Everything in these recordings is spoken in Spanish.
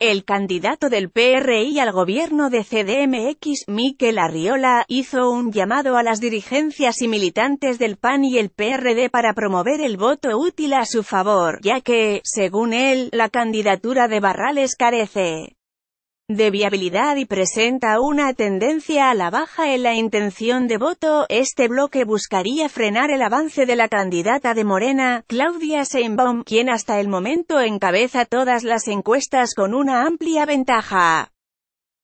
El candidato del PRI al gobierno de CDMX, Miquel Arriola, hizo un llamado a las dirigencias y militantes del PAN y el PRD para promover el voto útil a su favor, ya que, según él, la candidatura de Barrales carece de viabilidad y presenta una tendencia a la baja en la intención de voto, este bloque buscaría frenar el avance de la candidata de Morena, Claudia Seinbaum, quien hasta el momento encabeza todas las encuestas con una amplia ventaja.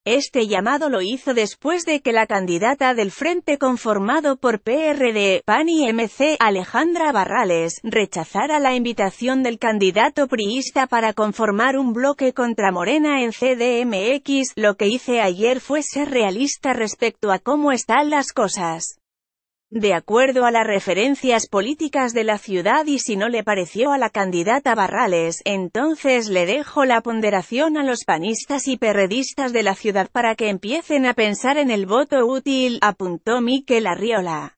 Este llamado lo hizo después de que la candidata del frente conformado por PRD, PAN y MC, Alejandra Barrales, rechazara la invitación del candidato priista para conformar un bloque contra Morena en CDMX, lo que hice ayer fue ser realista respecto a cómo están las cosas de acuerdo a las referencias políticas de la ciudad y si no le pareció a la candidata Barrales, entonces le dejo la ponderación a los panistas y perredistas de la ciudad para que empiecen a pensar en el voto útil, apuntó Miquel Arriola.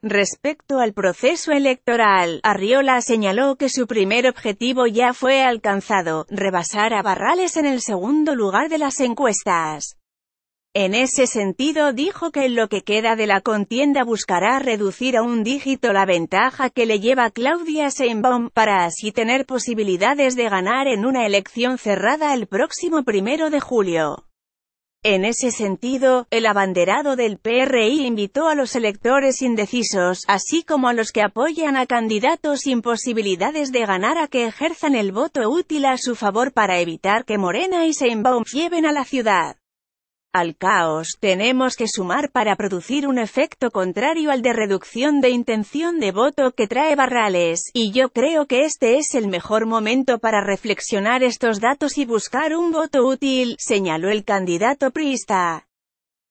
Respecto al proceso electoral, Arriola señaló que su primer objetivo ya fue alcanzado, rebasar a Barrales en el segundo lugar de las encuestas. En ese sentido dijo que en lo que queda de la contienda buscará reducir a un dígito la ventaja que le lleva Claudia Sheinbaum, para así tener posibilidades de ganar en una elección cerrada el próximo primero de julio. En ese sentido, el abanderado del PRI invitó a los electores indecisos, así como a los que apoyan a candidatos sin posibilidades de ganar a que ejerzan el voto útil a su favor para evitar que Morena y Seinbaum lleven a la ciudad al caos, tenemos que sumar para producir un efecto contrario al de reducción de intención de voto que trae Barrales, y yo creo que este es el mejor momento para reflexionar estos datos y buscar un voto útil, señaló el candidato prista.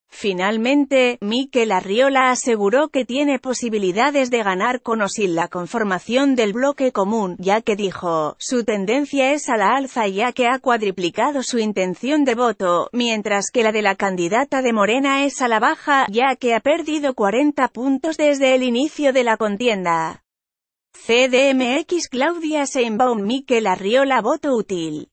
Finalmente, Miquel Arriola aseguró que tiene posibilidades de ganar con o sin la conformación del bloque común, ya que dijo, su tendencia es a la alza ya que ha cuadriplicado su intención de voto, mientras que la de la candidata de Morena es a la baja, ya que ha perdido 40 puntos desde el inicio de la contienda. CDMX Claudia Seinbaum Miquel Arriola Voto Útil